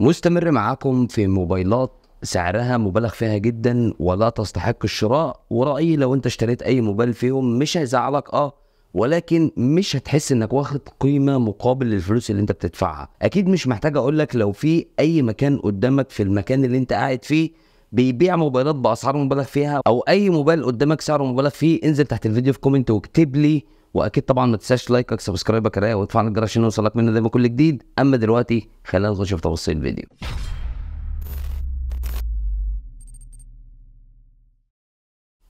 مستمر معاكم في موبايلات سعرها مبالغ فيها جدا ولا تستحق الشراء ورأيي لو انت اشتريت اي موبايل فيهم مش هيزعلك اه ولكن مش هتحس انك واخد قيمه مقابل للفلوس اللي انت بتدفعها اكيد مش محتاج اقول لك لو في اي مكان قدامك في المكان اللي انت قاعد فيه بيبيع موبايلات باسعار مبالغ فيها او اي موبايل قدامك سعره مبالغ فيه انزل تحت الفيديو في كومنت واكتب لي واكيد طبعا ما تنساش لايكك سبسكرايبك رايك وتفعل الجرس عشان يوصلك منه دايما كل جديد اما دلوقتي خلينا نخش في تفاصيل الفيديو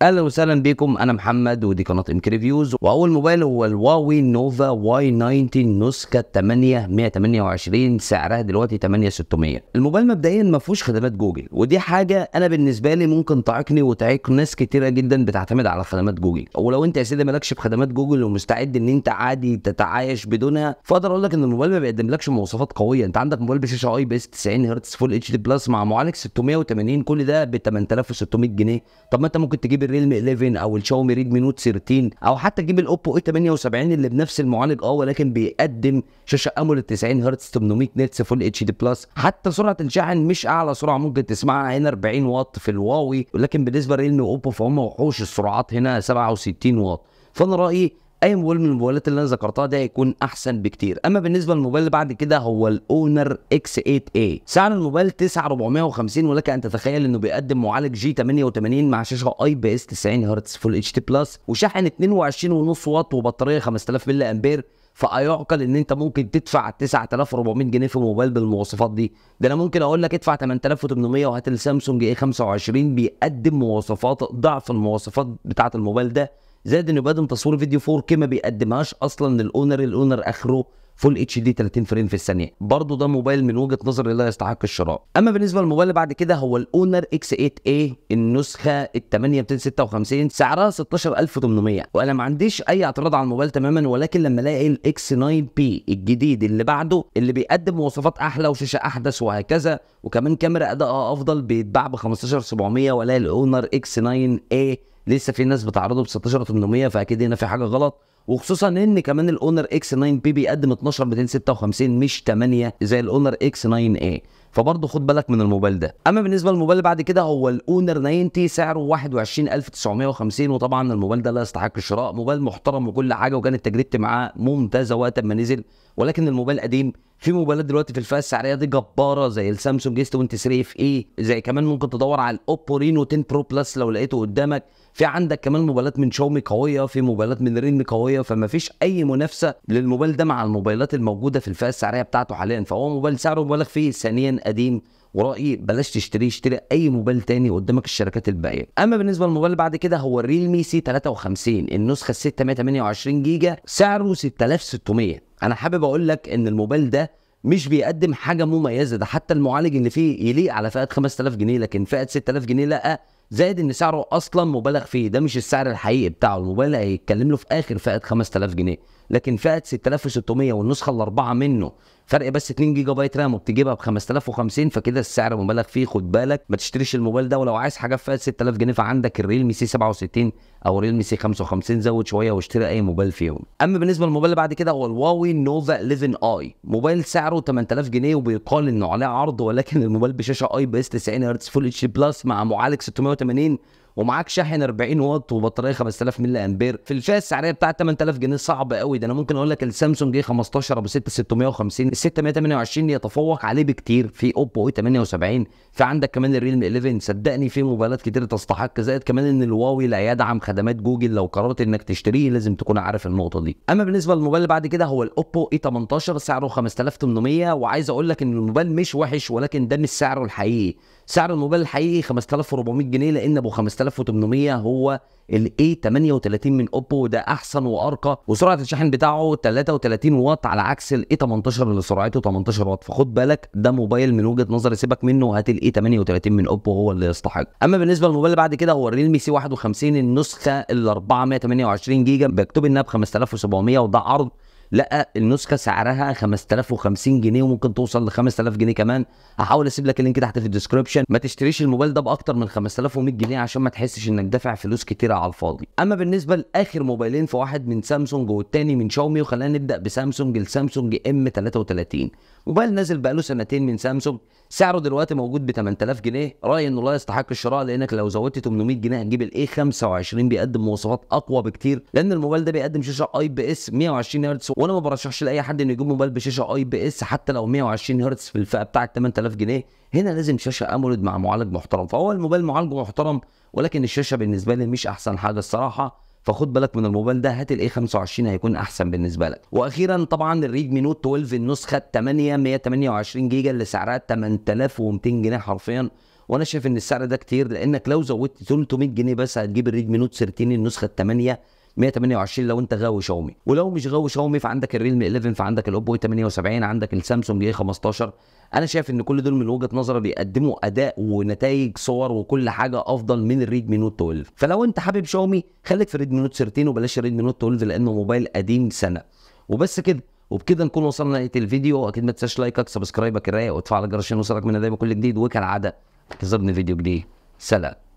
اهلا وسهلا بكم انا محمد ودي قناه امك ريفيوز واول موبايل هو الواوي نوفا واي 90 نسخه 8 128 سعرها دلوقتي 8 600 الموبايل مبدئيا ما فيهوش خدمات جوجل ودي حاجه انا بالنسبه لي ممكن تعيقني وتعيق ناس كتيره جدا بتعتمد على خدمات جوجل ولو انت يا سيدي مالكش في خدمات جوجل ومستعد ان انت عادي تتعايش بدونها فاقدر اقول لك ان الموبايل ما بيقدملكش مواصفات قويه انت عندك موبايل بشاشه اي بي اس 90 هرتز فول اتش دي بلس مع معالج 680 كل ده ب 8600 جنيه طب ما انت ممكن تجيب الريلم 11 او الشاومي ريدمي نوت 13 او حتى تجيب الاوبو اي 78 اللي بنفس المعالج اه ولكن بيقدم شاشه امول 90 هرتز 800 نتس فول اتش دي بلس حتى سرعه الشحن مش اعلى سرعه ممكن تسمعها هنا 40 واط في الواوي ولكن بالنسبه لريلمي واوبو فهم وحوش السرعات هنا 67 واط فانا رايي اي موبايل من الموبايلات اللي انا ذكرتها ده هيكون احسن بكتير اما بالنسبه للموبايل اللي بعد كده هو الاونر اكس 8 اي سعر الموبايل 9450 ولك ان تتخيل انه بيقدم معالج جي 88 مع شاشه اي بي اس 90 هرتز فول اتش دي بلس وشاحن 22.5 واط وبطاريه 5000 ملي امبير فيعقل ان انت ممكن تدفع 9400 جنيه في موبايل بالمواصفات دي ده انا ممكن اقول لك ادفع 8800 وهات السامسونج اي 25 بيقدم مواصفات ضعف المواصفات بتاعه الموبايل ده زائد انه بيقدم تصوير فيديو 4 كي ما بيقدمهاش اصلا للاونر الاونر اخره فول اتش دي 30 فريم في الثانيه برضه ده موبايل من وجهه نظري لا يستحق الشراء اما بالنسبه للموبايل بعد كده هو الاونر اكس 8 اي النسخه ال 8256 سعرها 16800 وانا ما عنديش اي اعتراض على الموبايل تماما ولكن لما الاقي الاكس 9 بي الجديد اللي بعده اللي بيقدم مواصفات احلى وشاشه احدث وهكذا وكمان كاميرا ادائها افضل بيتباع ب 15700 والاقي الاونر اكس 9 اي لسه في ناس بتعرضه ب 16800 فاكيد هنا في حاجه غلط وخصوصا ان كمان الاونر اكس 9 بي بيقدم 12256 مش 8 زي الاونر اكس 9 اي فبرضه خد بالك من الموبايل ده اما بالنسبه للموبايل بعد كده هو الاونر 90 سعره 21950 وطبعا الموبايل ده لا يستحق الشراء موبايل محترم وكل حاجه وكانت تجربتي معاه ممتازه وقت ما نزل ولكن الموبايل قديم في موبايلات دلوقتي في الفئه السعريه دي جباره زي السامسونج اس 23 اف اي زي كمان ممكن تدور على الاوبو رينو 10 برو بلس لو لقيته قدامك في عندك كمان موبايلات من شاومي قويه في موبايلات من ريلمي قويه فما فيش اي منافسه للموبايل ده مع الموبايلات الموجوده في الفئه السعريه بتاعته حاليا فهو موبايل سعره مبالغ فيه ثانيا قديم ورأيي بلاش تشتري اشتري اي موبايل تاني قدامك الشركات الباقيه اما بالنسبه للموبايل بعد كده هو الريلمي سي 53 النسخه 628 جيجا سعره 6600 انا حابب اقول لك ان الموبايل ده مش بيقدم حاجه مميزه ده حتى المعالج اللي فيه يليق على فئه 5000 جنيه لكن فئه 6000 جنيه لا زائد ان سعره اصلا مبالغ فيه ده مش السعر الحقيقي بتاعه الموبايل هيتكلم له في اخر فئه 5000 جنيه لكن فئه 6600 والنسخه الاربعه منه فرق بس 2 جيجا بايت رام وبتجيبها ب 5050 فكده السعر مبالغ فيه خد بالك ما تشتريش الموبايل ده ولو عايز حاجه في فئه 6000 جنيه فعندك الريلمي سي 67 او الريلمي سي 55 زود شويه واشتري اي موبايل فيهم اما بالنسبه للموبايل اللي بعد كده هو الواوي نوفا 11 اي موبايل سعره 8000 جنيه وبيقال انه عليه عرض ولكن الموبايل بشاشه اي بي اس 90 هرتز فول اتش بلس مع معالج 600 188 ومعاك شاحن 40 واط وبطاريه 5000 ملي امبير في الفئه السعريه بتاعه 8000 جنيه صعب قوي ده انا ممكن اقول لك السامسونج اي 15 ابو 6 650 628 يتفوق عليه بكتير في اوبو اي 78 في عندك كمان الريلم 11 صدقني في موبايلات كتير تستحق زائد كمان ان الواوي لا يدعم خدمات جوجل لو قررت انك تشتريه لازم تكون عارف النقطه دي اما بالنسبه للموبايل اللي بعد كده هو الاوبو اي 18 سعره 5800 وعايز اقول لك ان الموبايل مش وحش ولكن ده مش سعره الحقيقي سعر الموبايل الحقيقي 5400 جنيه لان ابو 5000 3800 هو ال A38 من اوبو وده احسن وارقى وسرعه الشحن بتاعه 33 واط على عكس ال A18 اللي سرعته 18 واط فخد بالك ده موبايل من وجهه نظري سيبك منه وهات ال A38 من اوبو هو اللي يستحق اما بالنسبه للموبايل اللي بعد كده هو الريلمي سي 51 النسخه ال 428 جيجا مكتوب انها ب 5700 وده عرض لقى النسخه سعرها 5050 جنيه وممكن توصل ل 5000 جنيه كمان هحاول اسيب لك اللينك تحت في الديسكربشن ما تشتريش الموبايل ده باكتر من 5100 جنيه عشان ما تحسش انك دافع فلوس كتيره على الفاضي اما بالنسبه لاخر موبايلين في واحد من سامسونج والتاني من شاومي وخلينا نبدا بسامسونج السامسونج ام 33 موبايل نازل بقاله سنتين من سامسونج سعره دلوقتي موجود ب 8000 جنيه رايي انه لا يستحق الشراء لانك لو زودت 800 جنيه هتجيب الاي 25 بيقدم مواصفات اقوى بكتير لان الموبايل ده بيقدم شاشه اي بي اس 120 هرتز وانا ما برشحش لاي حد انه يجيب موبايل بشاشه اي بي اس حتى لو 120 هرتز في الفئه بتاعه 8000 جنيه هنا لازم شاشه امولد مع معالج محترم فهو الموبايل معالجه محترم ولكن الشاشه بالنسبه لي مش احسن حاجه الصراحه فخد بالك من الموبايل ده هات الاي 25 هيكون احسن بالنسبه لك واخيرا طبعا الريدمي نوت 12 النسخه 8 128 جيجا اللي سعرها 8200 جنيه حرفيا وانا شايف ان السعر ده كتير لانك لو زودت 300 جنيه بس هتجيب الريدمي نوت 13 النسخه 8 128 لو انت غاوي شاومي ولو مش غاوي شاومي فعندك الريلمي 11 فعندك الاوبو 78 عندك السامسونج اي 15 انا شايف ان كل دول من وجهه نظري بيقدموا اداء ونتائج صور وكل حاجه افضل من الريدمي نوت 12 فلو انت حابب شاومي خليك في ريدمي نوت 13 وبلاش الريدمي نوت 12 لانه موبايل قديم سنه وبس كده وبكده نكون وصلنا لنهايه الفيديو اكيد ما تنساش لايكك سبسكرايبك الرايق وتفعل الجرس عشان يوصلك من دايما كل جديد وكالعاده انتظرني فيديو جديد سلام